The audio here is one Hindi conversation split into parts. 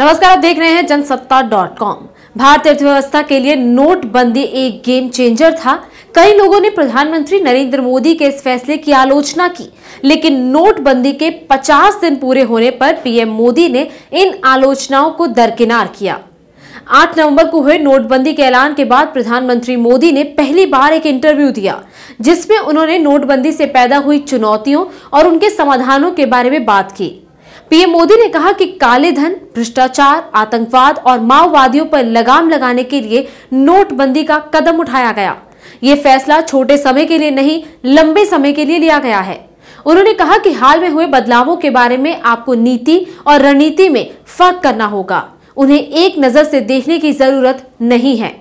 नमस्कार आप देख रहे हैं जनसत्ता डॉट कॉम भारतीय अर्थव्यवस्था के लिए नोटबंदी एक गेम चेंजर था कई लोगों ने प्रधानमंत्री नरेंद्र मोदी के इस फैसले की आलोचना की लेकिन नोटबंदी के 50 दिन पूरे होने पर पीएम मोदी ने इन आलोचनाओं को दरकिनार किया 8 नवंबर को हुए नोटबंदी के ऐलान के बाद प्रधानमंत्री मोदी ने पहली बार एक इंटरव्यू दिया जिसमें उन्होंने नोटबंदी से पैदा हुई चुनौतियों और उनके समाधानों के बारे में बात की पीएम मोदी ने कहा कि काले धन भ्रष्टाचार आतंकवाद और माओवादियों पर लगाम लगाने के लिए नोटबंदी का कदम उठाया गया ये फैसला छोटे समय के लिए नहीं लंबे समय के लिए लिया गया है उन्होंने कहा कि हाल में हुए बदलावों के बारे में आपको नीति और रणनीति में फर्क करना होगा उन्हें एक नजर से देखने की जरूरत नहीं है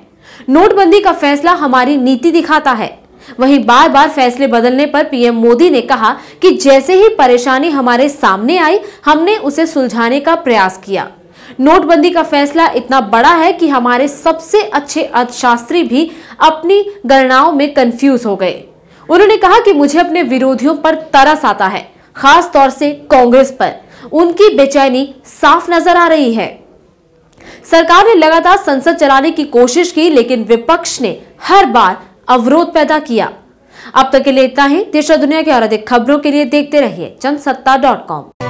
नोटबंदी का फैसला हमारी नीति दिखाता है वहीं बार बार फैसले बदलने पर पीएम मोदी ने कहा कि जैसे ही परेशानी हमारे सामने आई हमने उसे सुलझाने का प्रयास किया नोटबंदी का फैसला इतना बड़ा है कि हमारे सबसे अच्छे अर्थशास्त्री भी अपनी गणनाओं में कंफ्यूज हो गए उन्होंने कहा कि मुझे अपने विरोधियों पर तरस आता है खास तौर से कांग्रेस पर उनकी बेचैनी साफ नजर आ रही है सरकार ने लगातार संसद चलाने की कोशिश की लेकिन विपक्ष ने हर बार अवरोध पैदा किया अब तक के लिए इतना ही देश और दुनिया की और अधिक खबरों के लिए देखते रहिए जनसत्ता डॉट कॉम